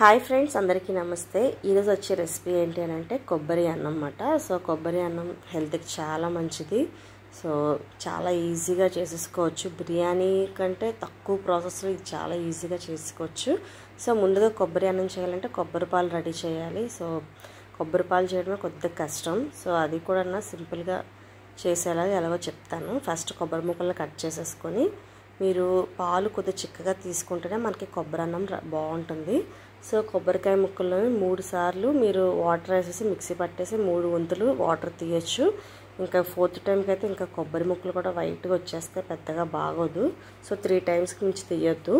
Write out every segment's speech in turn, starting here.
hi friends అందరికీ నమస్తే ఈరోజు వచ్చే రెసిపీ ఏంటి అని అంటే కొబ్బరి అన్నం అన్నమాట సో కొబ్బరి అన్నం హెల్త్కి చాలా మంచిది సో చాలా ఈజీగా చేసేసుకోవచ్చు బిర్యానీ కంటే తక్కువ ప్రాసెస్లో ఇది చాలా ఈజీగా చేసుకోవచ్చు సో ముందుగా కొబ్బరి అన్నం చేయాలంటే కొబ్బరి పాలు రెడీ చేయాలి సో కొబ్బరి పాలు చేయడమే కొద్దిగా కష్టం సో అది కూడా నా సింపుల్గా చేసేలాగా ఎలాగో చెప్తాను ఫస్ట్ కొబ్బరి ముక్కలను కట్ చేసేసుకొని మీరు పాలు కొద్దిగా చిక్కగా తీసుకుంటేనే మనకి కొబ్బరి అన్నం బాగుంటుంది సో కొబ్బరికాయ ముక్కలను మూడు సార్లు మీరు వాటర్ వేసేసి మిక్సీ పట్టేసి మూడు వంతులు వాటర్ తీయచ్చు ఇంకా ఫోర్త్ టైంకి అయితే ఇంకా కొబ్బరి ముక్కలు కూడా వైట్గా వచ్చేస్తే పెద్దగా బాగోదు సో త్రీ టైమ్స్కి మించి తీయొద్దు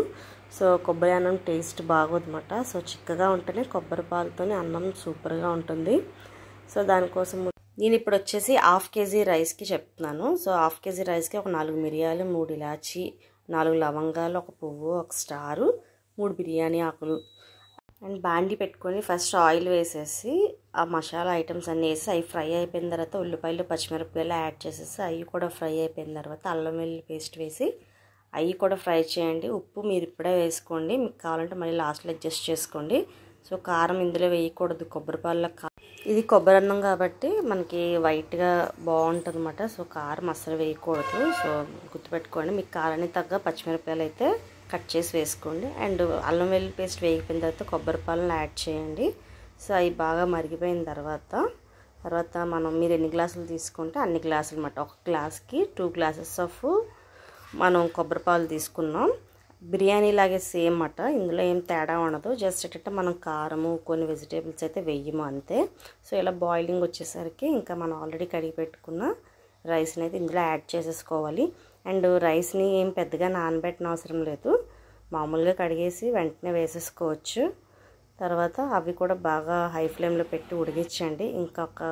సో కొబ్బరి అన్నం టేస్ట్ బాగోదన్నమాట సో చిక్కగా ఉంటేనే కొబ్బరి పాలతోనే అన్నం సూపర్గా ఉంటుంది సో దానికోసం నేను ఇప్పుడు వచ్చేసి హాఫ్ కేజీ రైస్కి చెప్తున్నాను సో హాఫ్ కేజీ రైస్కి ఒక నాలుగు మిరియాలు మూడు ఇలాచి నాలుగు లవంగాలు ఒక పువ్వు ఒక స్టారు మూడు బిర్యానీ ఆకులు అండ్ బాండి పెట్టుకొని ఫస్ట్ ఆయిల్ వేసేసి ఆ మసాలా ఐటమ్స్ అన్నీ వేసి అవి ఫ్రై అయిపోయిన తర్వాత ఉల్లిపాయలు పచ్చిమిరపకాయలు యాడ్ చేసేసి అవి కూడా ఫ్రై అయిపోయిన తర్వాత అల్లం వెల్లి పేస్ట్ వేసి అవి కూడా ఫ్రై చేయండి ఉప్పు మీరు ఇప్పుడే వేసుకోండి మీకు కావాలంటే మళ్ళీ లాస్ట్లో అడ్జస్ట్ చేసుకోండి సో కారం ఇందులో వేయకూడదు కొబ్బరిపాలలో ఇది కొబ్బరి అన్నం కాబట్టి మనకి వైట్గా బాగుంటుంది అన్నమాట సో కారం అస్సలు వేయకూడదు సో గుర్తుపెట్టుకోండి మీకు కారానికి తగ్గ పచ్చిమిరపకాయలు అయితే కట్ చేసి వేసుకోండి అండ్ అల్లం వెల్లుల్లి పేస్ట్ వేగిపోయిన తర్వాత కొబ్బరి పాలను యాడ్ చేయండి సో అవి బాగా మరిగిపోయిన తర్వాత తర్వాత మనం మీరు ఎన్ని గ్లాసులు తీసుకుంటే అన్ని గ్లాసులు అనమాట ఒక గ్లాస్కి టూ గ్లాసెస్ ఆఫ్ మనం కొబ్బరి పాలు తీసుకున్నాం బిర్యానీ లాగే సేమ్ అట ఇందులో ఏం తేడా ఉండదు జస్ట్ ఏంటంటే మనం కారము కొన్ని వెజిటేబుల్స్ అయితే వెయ్యము అంతే సో ఇలా బాయిలింగ్ వచ్చేసరికి ఇంకా మనం ఆల్రెడీ కడిగి పెట్టుకున్న రైస్ని అయితే ఇందులో యాడ్ చేసేసుకోవాలి అండ్ రైస్ని ఏం పెద్దగా నానబెట్టిన అవసరం లేదు మామూలుగా కడిగేసి వెంటనే వేసేసుకోవచ్చు తర్వాత అవి కూడా బాగా హై ఫ్లేమ్లో పెట్టి ఉడిగించండి ఇంకొక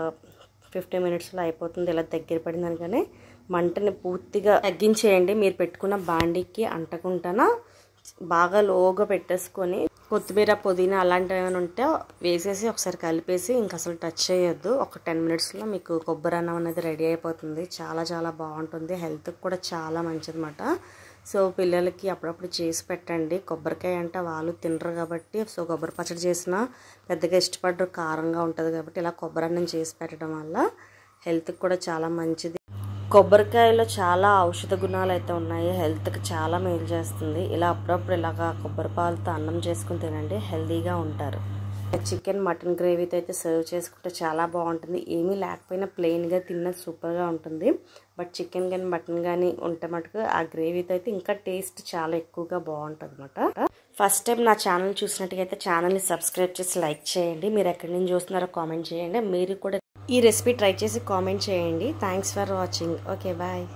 ఫిఫ్టీ మినిట్స్లో అయిపోతుంది ఇలా దగ్గర పడిందనగానే మంటని పూర్తిగా తగ్గించేయండి మీరు పెట్టుకున్న బాండీకి అంటకుండా బాగా లోగా పెట్టేసుకొని కొత్తిమీర పుదీనా అలాంటివి ఏమైనా ఉంటే వేసేసి ఒకసారి కలిపేసి ఇంక అసలు టచ్ చేయొద్దు ఒక టెన్ మినిట్స్లో మీకు కొబ్బరి అన్నం అనేది రెడీ అయిపోతుంది చాలా చాలా బాగుంటుంది హెల్త్కి కూడా చాలా మంచిదన్నమాట సో పిల్లలకి అప్పుడప్పుడు చేసి పెట్టండి కొబ్బరికాయ అంటే వాళ్ళు తినరు కాబట్టి సో కొబ్బరి పచ్చడి చేసినా పెద్దగా ఇష్టపడరు కారంగా ఉంటుంది కాబట్టి ఇలా కొబ్బరి అన్నం చేసి పెట్టడం వల్ల హెల్త్కి కూడా చాలా మంచిది కొబ్బరికాయలో చాలా ఔషధ గుణాలు అయితే ఉన్నాయి హెల్త్కి చాలా మేలు చేస్తుంది ఇలా అప్పుడప్పుడు ఇలాగా కొబ్బరి పాలతో అన్నం చేసుకుని తినండి హెల్తీగా ఉంటారు చికెన్ మటన్ గ్రేవీతో అయితే సర్వ్ చేసుకుంటే చాలా బాగుంటుంది ఏమీ లేకపోయినా ప్లెయిన్గా తిన్నది సూపర్గా ఉంటుంది బట్ చికెన్ కానీ మటన్ కానీ ఉంటే మటుకు ఆ గ్రేవీతో అయితే ఇంకా టేస్ట్ చాలా ఎక్కువగా బాగుంటుంది అనమాట ఫస్ట్ టైం నా ఛానల్ చూసినట్టుగా అయితే ఛానల్ని సబ్స్క్రైబ్ చేసి లైక్ చేయండి మీరు ఎక్కడి నుంచి చూస్తున్నారో కామెంట్ చేయండి మీరు కూడా ఈ రెసిపీ ట్రై చేసి కామెంట్ చేయండి thanks for watching okay bye